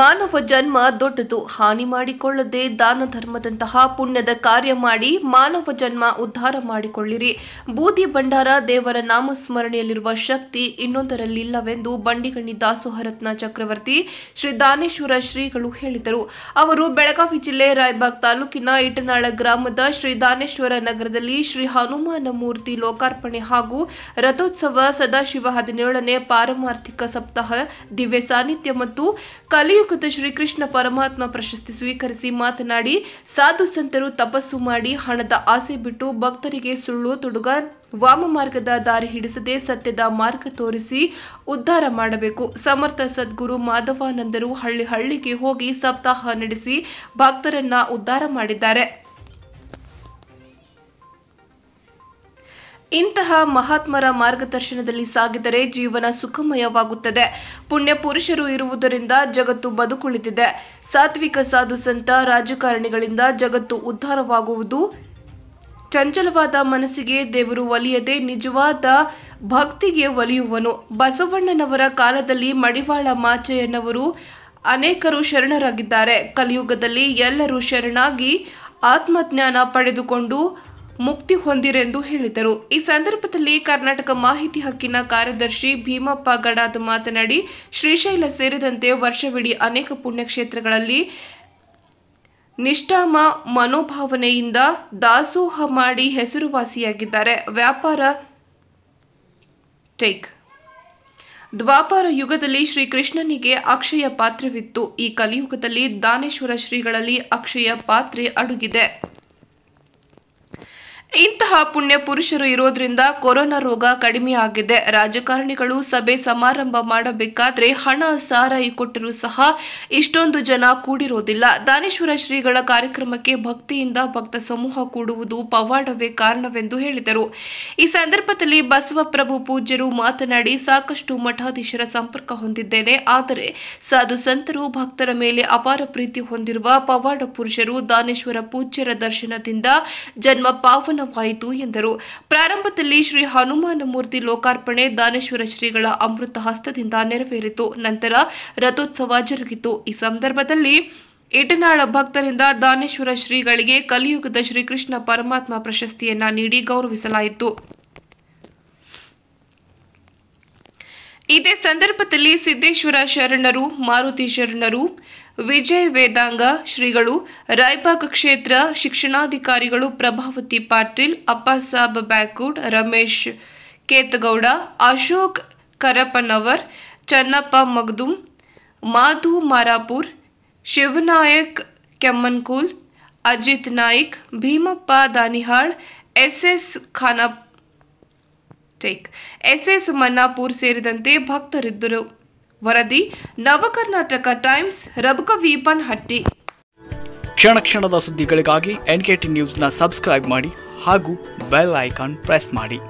ಮಾನವ ಜನ್ಮ ದೊಡ್ಡದು ಹಾನಿ ಮಾಡಿಕೊಳ್ಳದೆ ದಾನ ಧರ್ಮದಂತಹ ಪುಣ್ಯದ ಕಾರ್ಯ ಮಾಡಿ ಮಾನವ ಜನ್ಮ ಉದ್ಧಾರ ಮಾಡಿಕೊಳ್ಳಿರಿ ಬೂದಿ ಭಂಡಾರ ದೇವರ ನಾಮಸ್ಮರಣೆಯಲ್ಲಿರುವ ಶಕ್ತಿ ಇನ್ನೊಂದರಲ್ಲಿಲ್ಲವೆಂದು ಬಂಡಿಗಣ್ಣಿ ದಾಸೋಹರತ್ನ ಚಕ್ರವರ್ತಿ ಶ್ರೀ ದಾನೇಶ್ವರ ಶ್ರೀಗಳು ಹೇಳಿದರು ಅವರು ಬೆಳಗಾವಿ ಜಿಲ್ಲೆ ರಾಯಬಾಗ್ ತಾಲೂಕಿನ ಇಟನಾಳ ಗ್ರಾಮದ ಶ್ರೀ ದಾನೇಶ್ವರ ನಗರದಲ್ಲಿ ಶ್ರೀ ಹನುಮಾನ ಮೂರ್ತಿ ಲೋಕಾರ್ಪಣೆ ಹಾಗೂ ರಥೋತ್ಸವ ಸದಾಶಿವ ಹದಿನೇಳನೇ ಪಾರಮಾರ್ಥಿಕ ಸಪ್ತಾಹ ದಿವ್ಯ ಸಾನ್ನಿಧ್ಯ ಮತ್ತು ಕಲಿಯುಗ ಶಿವಕುತ್ತ ಶ್ರೀಕೃಷ್ಣ ಪರಮಾತ್ಮ ಪ್ರಶಸ್ತಿ ಸ್ವೀಕರಿಸಿ ಮಾತನಾಡಿ ಸಾಧು ಸಂತರು ತಪಸ್ಸು ಮಾಡಿ ಹಣದ ಆಸೆ ಬಿಟ್ಟು ಭಕ್ತರಿಗೆ ಸುಳ್ಳು ತುಡುಗ ವಾಮ ಮಾರ್ಗದ ದಾರಿ ಹಿಡಿಸದೆ ಸತ್ಯದ ಮಾರ್ಗ ತೋರಿಸಿ ಉದ್ಧಾರ ಮಾಡಬೇಕು ಸಮರ್ಥ ಸದ್ಗುರು ಮಾಧವಾನಂದರು ಹಳ್ಳಿ ಹಳ್ಳಿಗೆ ಹೋಗಿ ಸಪ್ತಾಹ ನಡೆಸಿ ಭಕ್ತರನ್ನ ಉದ್ಧಾರ ಮಾಡಿದ್ದಾರೆ ಇಂತಹ ಮಹಾತ್ಮರ ಮಾರ್ಗದರ್ಶನದಲ್ಲಿ ಸಾಗಿದರೆ ಜೀವನ ಸುಖಮಯವಾಗುತ್ತದೆ ಪುಣ್ಯ ಪುರುಷರು ಇರುವುದರಿಂದ ಜಗತ್ತು ಬದುಕುಳಿದಿದೆ ಸಾತ್ವಿಕ ಸಾಧು ಸಂತ ರಾಜಕಾರಣಿಗಳಿಂದ ಜಗತ್ತು ಉದ್ಧಾರವಾಗುವುದು ಚಂಚಲವಾದ ಮನಸ್ಸಿಗೆ ದೇವರು ಒಲಿಯದೆ ನಿಜವಾದ ಭಕ್ತಿಗೆ ಒಲಿಯುವನು ಬಸವಣ್ಣನವರ ಕಾಲದಲ್ಲಿ ಮಡಿವಾಳ ಮಾಚಯ್ಯನವರು ಅನೇಕರು ಶರಣರಾಗಿದ್ದಾರೆ ಕಲಿಯುಗದಲ್ಲಿ ಎಲ್ಲರೂ ಶರಣಾಗಿ ಆತ್ಮಜ್ಞಾನ ಪಡೆದುಕೊಂಡು ಮುಕ್ತಿ ಹೊಂದಿರೆಂದು ಹೇಳಿದರು ಈ ಸಂದರ್ಭದಲ್ಲಿ ಕರ್ನಾಟಕ ಮಾಹಿತಿ ಹಕ್ಕಿನ ಕಾರ್ಯದರ್ಶಿ ಭೀಮಪ್ಪ ಗಡಾದ್ ಮಾತನಾಡಿ ಶ್ರೀಶೈಲ ಸೇರಿದಂತೆ ವರ್ಷವಿಡೀ ಅನೇಕ ಪುಣ್ಯಕ್ಷೇತ್ರಗಳಲ್ಲಿ ನಿಷ್ಠಾಮ ಮನೋಭಾವನೆಯಿಂದ ದಾಸೋಹ ಮಾಡಿ ಹೆಸರುವಾಸಿಯಾಗಿದ್ದಾರೆ ವ್ಯಾಪಾರ ಟೇಕ್ ದ್ವಾಪಾರ ಯುಗದಲ್ಲಿ ಶ್ರೀಕೃಷ್ಣನಿಗೆ ಅಕ್ಷಯ ಪಾತ್ರವಿತ್ತು ಈ ಕಲಿಯುಗದಲ್ಲಿ ದಾನೇಶ್ವರ ಶ್ರೀಗಳಲ್ಲಿ ಅಕ್ಷಯ ಪಾತ್ರೆ ಅಡುಗಿದೆ ಇಂತಹ ಪುಣ್ಯ ಪುರುಷರು ಇರೋದ್ರಿಂದ ಕೊರೋನಾ ರೋಗ ಕಡಿಮೆ ಆಗಿದೆ ರಾಜಕಾರಣಿಗಳು ಸಭೆ ಸಮಾರಂಭ ಮಾಡಬೇಕಾದ್ರೆ ಹಣ ಸಾರಾಯಿ ಕೊಟ್ಟರೂ ಸಹ ಇಷ್ಟೊಂದು ಜನ ಕೂಡಿರೋದಿಲ್ಲ ದಾನೇಶ್ವರ ಶ್ರೀಗಳ ಕಾರ್ಯಕ್ರಮಕ್ಕೆ ಭಕ್ತಿಯಿಂದ ಭಕ್ತ ಸಮೂಹ ಕೂಡುವುದು ಪವಾಡವೇ ಕಾರಣವೆಂದು ಹೇಳಿದರು ಈ ಸಂದರ್ಭದಲ್ಲಿ ಬಸವಪ್ರಭು ಪೂಜ್ಯರು ಮಾತನಾಡಿ ಸಾಕಷ್ಟು ಮಠಾಧೀಶರ ಸಂಪರ್ಕ ಹೊಂದಿದ್ದೇನೆ ಆದರೆ ಸಾಧು ಸಂತರು ಭಕ್ತರ ಮೇಲೆ ಅಪಾರ ಪ್ರೀತಿ ಹೊಂದಿರುವ ಪವಾಡ ಪುರುಷರು ದಾನೇಶ್ವರ ಪೂಜ್ಯರ ದರ್ಶನದಿಂದ ಜನ್ಮ ಪಾವನ ನಿರ್ಮಾಣವಾಯಿತು ಎಂದರು ಪ್ರಾರಂಭದಲ್ಲಿ ಶ್ರೀ ಹನುಮಾನ ಮೂರ್ತಿ ಲೋಕಾರ್ಪಣೆ ದಾನೇಶ್ವರ ಶ್ರೀಗಳ ಅಮೃತ ಹಸ್ತದಿಂದ ನೆರವೇರಿತು ನಂತರ ರಥೋತ್ಸವ ಜರುಗಿತು ಈ ಸಂದರ್ಭದಲ್ಲಿ ಇಟನಾಳ ಭಕ್ತರಿಂದ ದಾನೇಶ್ವರ ಶ್ರೀಗಳಿಗೆ ಕಲಿಯುಗದ ಶ್ರೀಕೃಷ್ಣ ಪರಮಾತ್ಮ ಪ್ರಶಸ್ತಿಯನ್ನ ನೀಡಿ ಗೌರವಿಸಲಾಯಿತು ಇದೇ ಸಂದರ್ಭದಲ್ಲಿ ಸಿದ್ದೇಶ್ವರ ಶರಣರು ಮಾರುತಿ ಶರಣರು ವಿಜಯ್ ವೇದಾಂಗ ಶ್ರೀಗಳು ರಾಯಬಾಗ್ ಕ್ಷೇತ್ರ ಶಿಕ್ಷಣಾಧಿಕಾರಿಗಳು Prabhavati Patil Appasab Byakud Ramesh Ketagouda Ashok Karapanavar Channappa Magdum Madhu Marapur Shivanayak Kemmankool Ajit Naik Bhimappa Danihal S S Khana S S Mannapur ಸೇರಿದಂತೆ ಭಕ್ತರಿದ್ದರು ವರದಿ ನವ ಕರ್ನಾಟಕ ಟೈಮ್ಸ್ ಹಟ್ಟಿ ಕ್ಷಣ ಕ್ಷಣದ ಸುದ್ದಿಗಳಿಗಾಗಿ ಎನ್ ಕೆ ಟಿ ನ್ಯೂಸ್ನ ಸಬ್ಸ್ಕ್ರೈಬ್ ಮಾಡಿ ಹಾಗೂ ಬೆಲ್ ಐಕಾನ್ ಪ್ರೆಸ್ ಮಾಡಿ